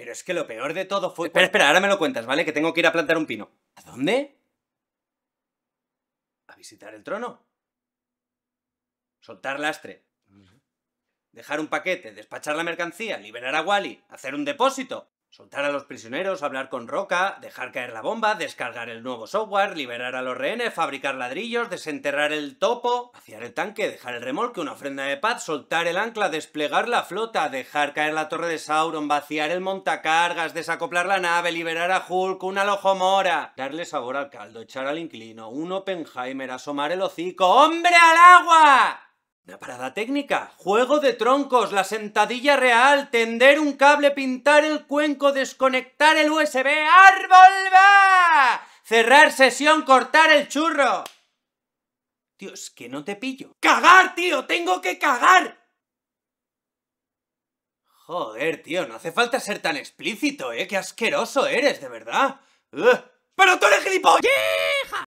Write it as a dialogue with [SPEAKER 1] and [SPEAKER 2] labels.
[SPEAKER 1] Pero es que lo peor de todo fue... Espera, espera, ahora me lo cuentas, ¿vale? Que tengo que ir a plantar un pino. ¿A dónde? A visitar el trono. Soltar lastre. Dejar un paquete, despachar la mercancía, liberar a Wally, hacer un depósito. Soltar a los prisioneros, hablar con Roca, dejar caer la bomba, descargar el nuevo software, liberar a los rehenes, fabricar ladrillos, desenterrar el topo, vaciar el tanque, dejar el remolque, una ofrenda de paz, soltar el ancla, desplegar la flota, dejar caer la torre de Sauron, vaciar el montacargas, desacoplar la nave, liberar a Hulk, una lojomora, darle sabor al caldo, echar al inclino, un Oppenheimer, asomar el hocico, ¡hombre al agua! parada técnica, juego de troncos, la sentadilla real, tender un cable, pintar el cuenco, desconectar el USB, árbol va, cerrar sesión, cortar el churro. Dios, que no te pillo. ¡Cagar, tío! ¡Tengo que cagar! Joder, tío, no hace falta ser tan explícito, ¿eh? ¡Qué asqueroso eres, de verdad! ¡Pero tú eres gilipollas!